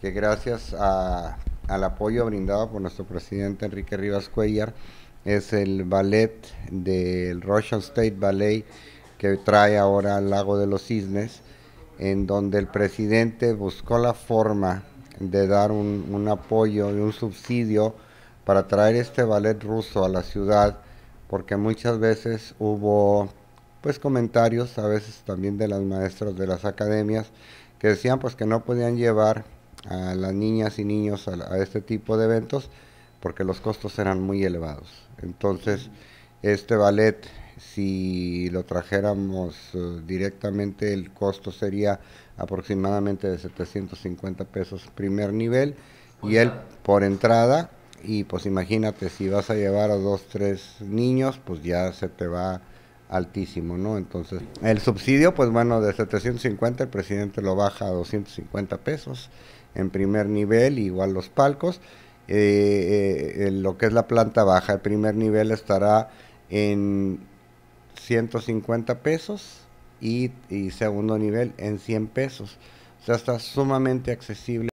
que gracias al apoyo brindado por nuestro presidente Enrique Rivas Cuellar, es el ballet del Russian State Ballet que trae ahora al Lago de los Cisnes, en donde el presidente buscó la forma de dar un, un apoyo y un subsidio para traer este ballet ruso a la ciudad, porque muchas veces hubo pues comentarios, a veces también de las maestras de las academias, que decían pues que no podían llevar a las niñas y niños a, este tipo de eventos porque los costos eran muy elevados. Entonces, este ballet, si lo trajéramos eh, directamente, el costo sería aproximadamente de 750 pesos primer nivel y él por entrada. Y pues imagínate, si vas a llevar a dos, tres niños, pues ya se te va altísimo, ¿no? Entonces, el subsidio, pues bueno, de 750 el presidente lo baja a 250 pesos en primer nivel, igual los palcos. Eh, eh, lo que es la planta baja, el primer nivel estará en 150 pesos y, y segundo nivel en 100 pesos. O sea, está sumamente accesible.